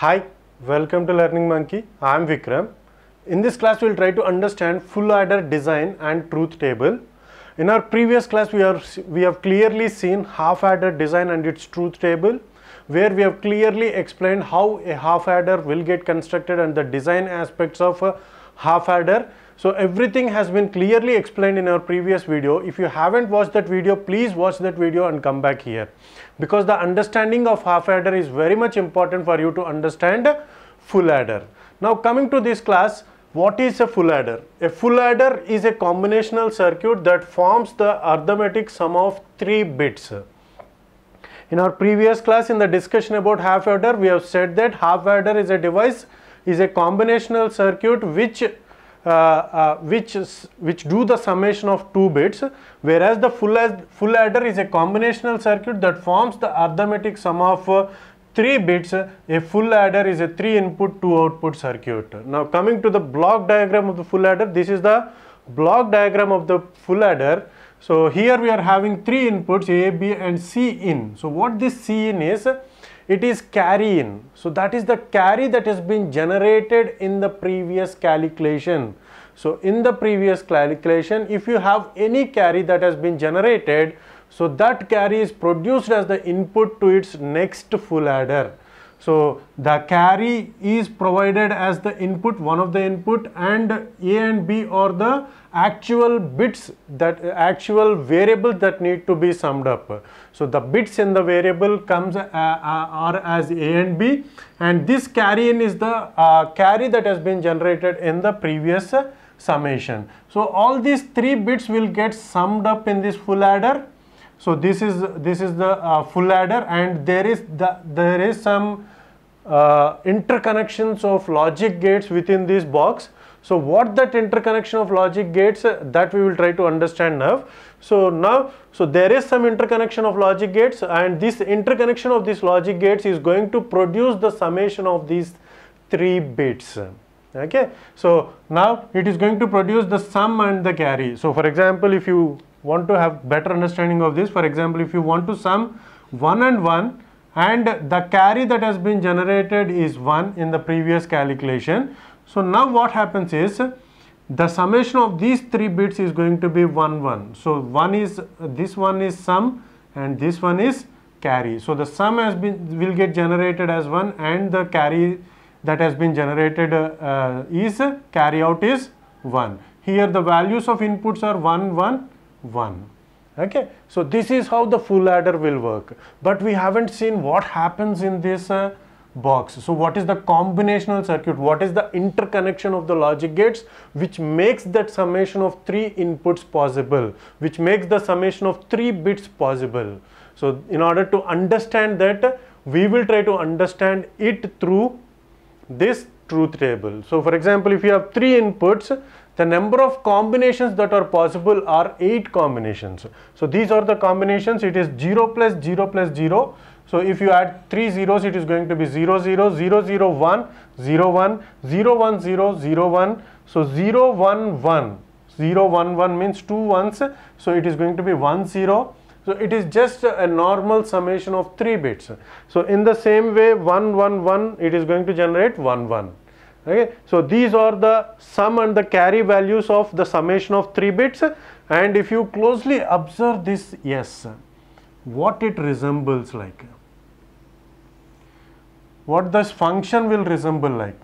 Hi, welcome to Learning Monkey. I am Vikram. In this class, we will try to understand full adder design and truth table. In our previous class, we, are, we have clearly seen half adder design and its truth table, where we have clearly explained how a half adder will get constructed and the design aspects of a half adder so everything has been clearly explained in our previous video. If you haven't watched that video, please watch that video and come back here. Because the understanding of half adder is very much important for you to understand full adder. Now coming to this class, what is a full adder? A full adder is a combinational circuit that forms the arithmetic sum of three bits. In our previous class in the discussion about half adder, we have said that half adder is a device, is a combinational circuit which uh, uh, which, which do the summation of two bits whereas the full, full adder is a combinational circuit that forms the arithmetic sum of uh, 3 bits, a full adder is a 3 input 2 output circuit. Now coming to the block diagram of the full adder, this is the block diagram of the full adder. So here we are having 3 inputs A, B and C in. So what this C in is, it is carry in. So that is the carry that has been generated in the previous calculation. So in the previous calculation, if you have any carry that has been generated, so that carry is produced as the input to its next full adder. So the carry is provided as the input, one of the input and A and B are the actual bits that actual variable that need to be summed up. So the bits in the variable comes uh, uh, are as a and b and this carry in is the uh, carry that has been generated in the previous summation. So all these three bits will get summed up in this full adder. So this is this is the uh, full adder and there is the there is some uh, interconnections of logic gates within this box so what that interconnection of logic gates uh, that we will try to understand now. So now, so there is some interconnection of logic gates and this interconnection of these logic gates is going to produce the summation of these three bits. Okay. So now it is going to produce the sum and the carry. So for example, if you want to have better understanding of this, for example, if you want to sum 1 and 1 and the carry that has been generated is 1 in the previous calculation. So now what happens is the summation of these three bits is going to be 1 1. So one is this one is sum and this one is carry. So the sum has been will get generated as 1 and the carry that has been generated uh, is carry out is 1. Here the values of inputs are 1 1 1 okay so this is how the full adder will work but we haven't seen what happens in this uh, box. So what is the combinational circuit? What is the interconnection of the logic gates which makes that summation of three inputs possible, which makes the summation of three bits possible. So in order to understand that, we will try to understand it through this truth table. So for example, if you have three inputs, the number of combinations that are possible are 8 combinations. So these are the combinations, it is 0 plus 0 plus 0 so if you add three zeros, it is going to be 0, 0, 0, 0, 1, 0, 1, 0, 1, 0, 0, 1. So 0, 1, 1. 0, 1, 1 means two ones. So it is going to be 1, 0. So it is just a normal summation of three bits. So in the same way, 1, 1, 1, it is going to generate 1, 1. Okay. So these are the sum and the carry values of the summation of three bits. And if you closely observe this, yes, what it resembles like what this function will resemble like.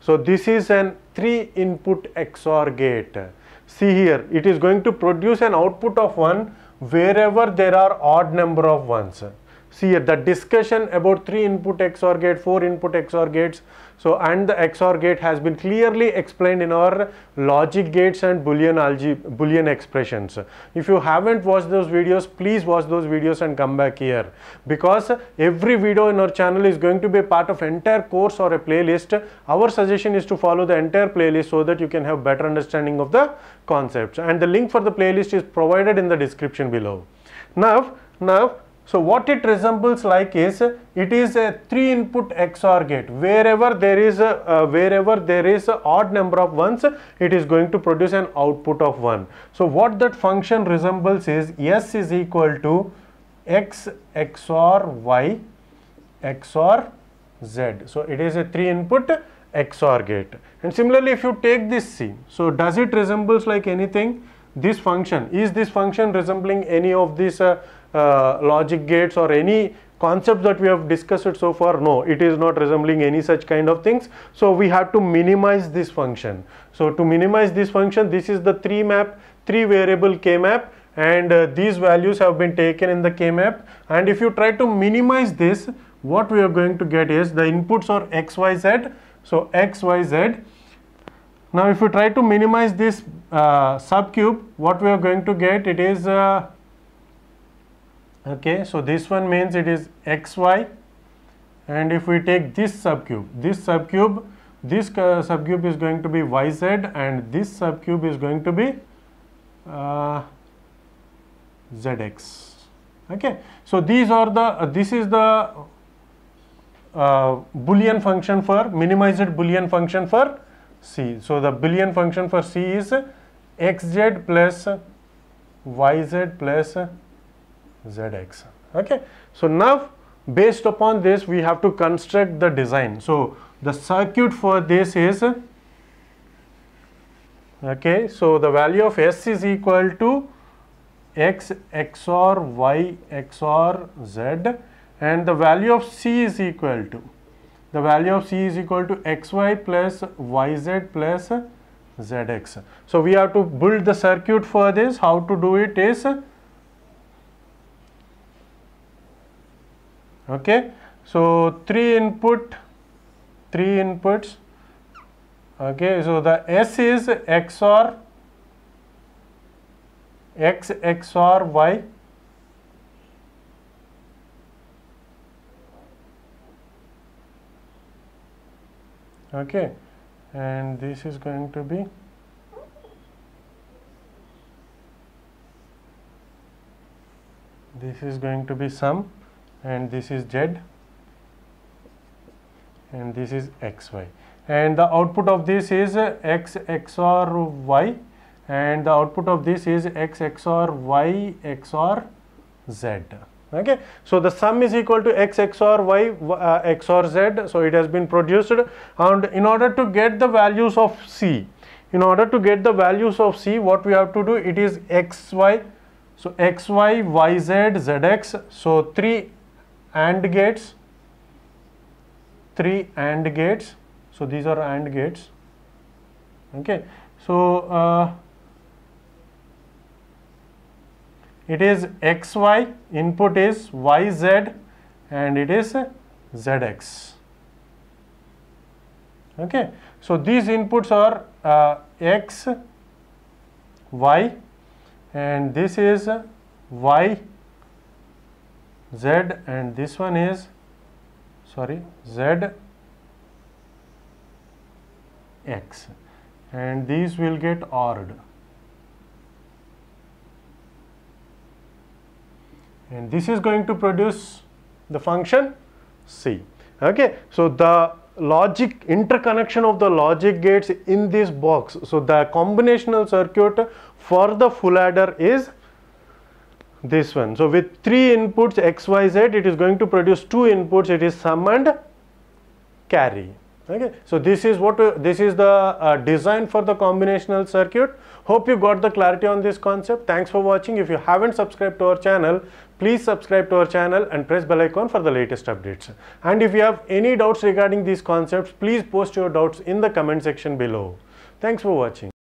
So, this is an 3 input XOR gate. See here, it is going to produce an output of 1 wherever there are odd number of 1s see here the discussion about three input XOR gate, four input XOR gates. So and the XOR gate has been clearly explained in our logic gates and boolean algebra, boolean expressions. If you haven't watched those videos, please watch those videos and come back here because every video in our channel is going to be part of entire course or a playlist. Our suggestion is to follow the entire playlist so that you can have better understanding of the concepts. And the link for the playlist is provided in the description below. Now, now so what it resembles like is it is a three input XOR gate wherever there is a, uh, wherever there is an odd number of ones it is going to produce an output of 1. So what that function resembles is S is equal to X XOR Y XOR Z. So it is a three input XOR gate and similarly if you take this C so does it resembles like anything this function is this function resembling any of these uh, uh, logic gates or any concepts that we have discussed so far no it is not resembling any such kind of things so we have to minimize this function so to minimize this function this is the three map three variable k map and uh, these values have been taken in the k map and if you try to minimize this what we are going to get is the inputs are xyz so xyz now if you try to minimize this uh, subcube what we are going to get it is uh, okay so this one means it is xy and if we take this subcube this subcube this uh, subcube is going to be yz and this subcube is going to be uh, zx okay so these are the uh, this is the uh, boolean function for minimized boolean function for c so the boolean function for c is xz plus yz plus zx okay so now based upon this we have to construct the design so the circuit for this is okay so the value of s is equal to x xor y xor z and the value of c is equal to the value of c is equal to xy plus yz plus zx so we have to build the circuit for this how to do it is okay so three input three inputs okay so the s is xor x xor y okay and this is going to be this is going to be sum and this is z and this is xy and the output of this is x xor y and the output of this is x xor y xor z okay so the sum is equal to x xor y uh, xor z so it has been produced and in order to get the values of c in order to get the values of c what we have to do it is xy so xy yz zx so 3 AND gates, three AND gates. So, these are AND gates. Okay. So, uh, it is xy, input is yz and it is zx. Okay. So, these inputs are uh, x, y and this is y z and this one is sorry z x and these will get ORed and this is going to produce the function C. Okay, so the logic interconnection of the logic gates in this box. So the combinational circuit for the full adder is this one. So, with 3 inputs x, y, z it is going to produce 2 inputs it is sum and carry. Okay. So, this is what uh, this is the uh, design for the combinational circuit. Hope you got the clarity on this concept. Thanks for watching. If you haven't subscribed to our channel, please subscribe to our channel and press bell icon for the latest updates. And if you have any doubts regarding these concepts, please post your doubts in the comment section below. Thanks for watching.